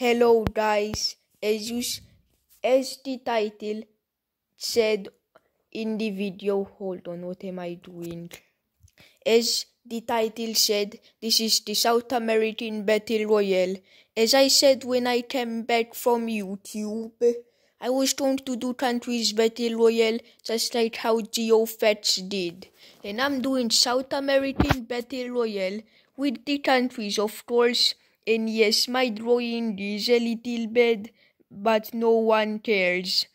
Hello guys, as you, as the title said in the video, hold on, what am I doing? As the title said, this is the South American Battle Royale. As I said when I came back from YouTube, I was going to do countries battle royale just like how GeoFetch did. And I'm doing South American Battle Royale with the countries, of course. And yes, my drawing is a little bad, but no one cares.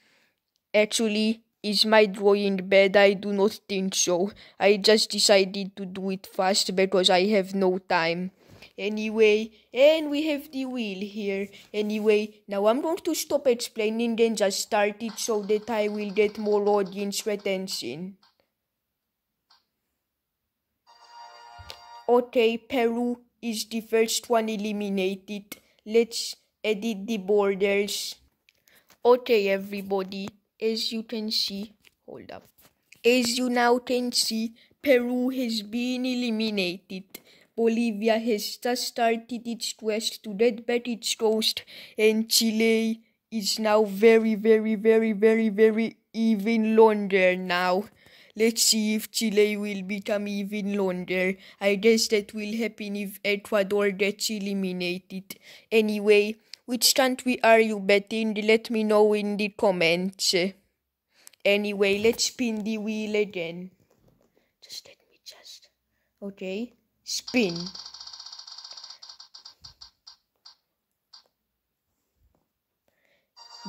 Actually, is my drawing bad? I do not think so. I just decided to do it fast because I have no time. Anyway, and we have the wheel here. Anyway, now I'm going to stop explaining and just start it so that I will get more audience attention. Okay, Peru, is the first one eliminated. Let's edit the borders. Okay, everybody, as you can see, hold up. As you now can see, Peru has been eliminated. Bolivia has just started its quest to get back its coast, and Chile is now very, very, very, very, very even longer now. Let's see if Chile will become even longer. I guess that will happen if Ecuador gets eliminated. Anyway, which country are you betting? Let me know in the comments. Anyway, let's spin the wheel again. Just let me just. Okay, spin.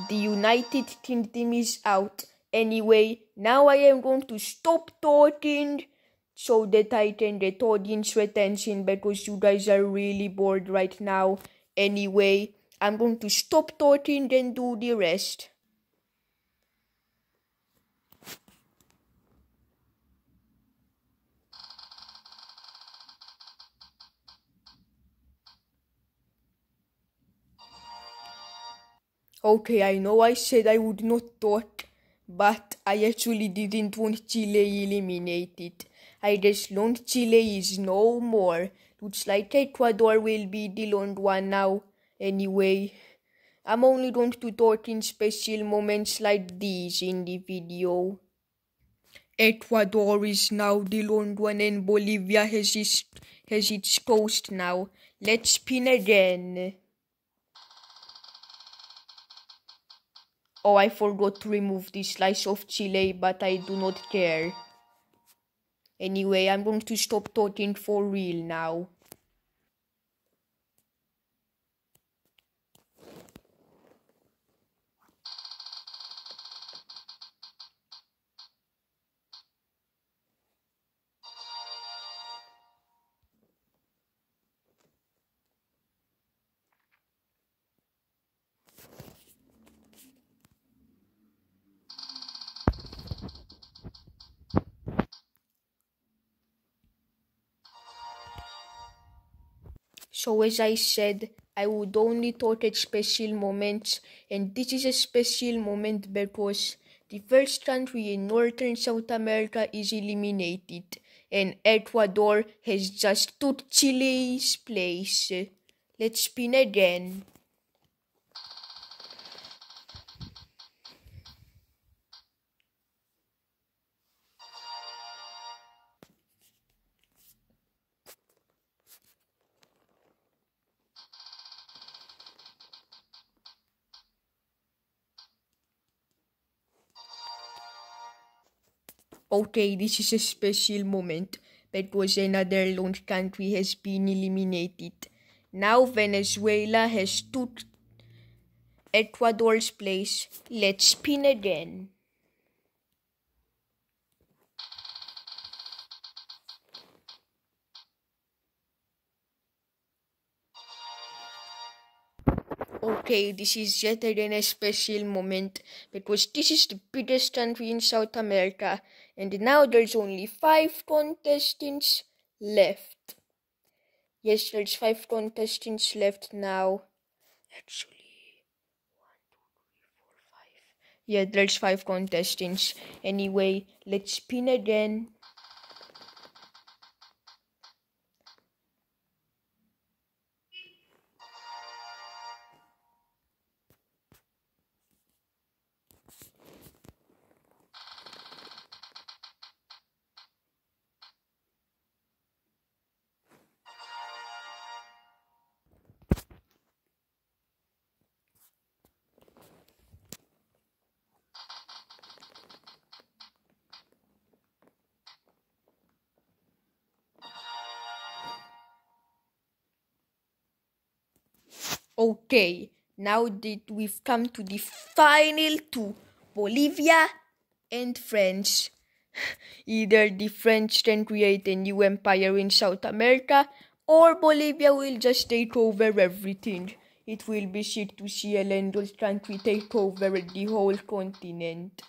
The United Kingdom is out. Anyway, now I am going to stop talking so that I can get audience retention because you guys are really bored right now. Anyway, I'm going to stop talking and do the rest. Okay, I know I said I would not talk, but I actually didn't want Chile eliminated. I just learned Chile is no more. Looks like Ecuador will be the long one now. Anyway, I'm only going to talk in special moments like these in the video. Ecuador is now the long one and Bolivia has its, has its coast now. Let's spin again. Oh, I forgot to remove this slice of chili, but I do not care. Anyway, I'm going to stop talking for real now. So, as I said, I would only talk at special moments, and this is a special moment because the first country in northern South America is eliminated, and Ecuador has just took Chile's place. Let's spin again. Okay, this is a special moment because another lone country has been eliminated. Now Venezuela has took Ecuador's place. Let's spin again. Okay, this is yet again a special moment because this is the biggest country in South America, and now there's only five contestants left. Yes, there's five contestants left now. Actually, one, two, three, four, five. Yeah, there's five contestants. Anyway, let's spin again. Okay, now that we've come to the final two Bolivia and France. Either the French can create a new empire in South America or Bolivia will just take over everything. It will be sick to see a landless country take over the whole continent.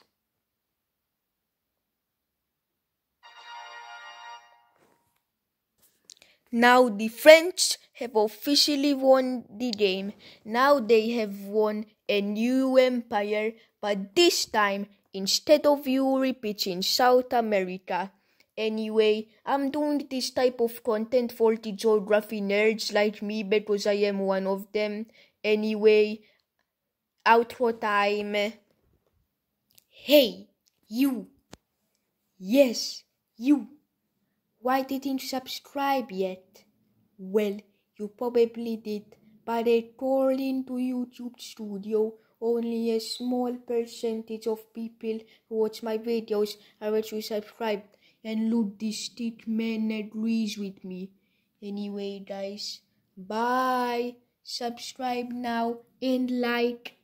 Now the French have officially won the game. Now they have won a new empire, but this time instead of Europe, it's in South America. Anyway, I'm doing this type of content for the geography nerds like me because I am one of them. Anyway, outro time. Hey, you. Yes, you. Why didn't you subscribe yet? Well, you probably did, but they to into YouTube Studio. Only a small percentage of people watch my videos are actually subscribed. And look, this stick agrees with me. Anyway, guys, bye. Subscribe now and like.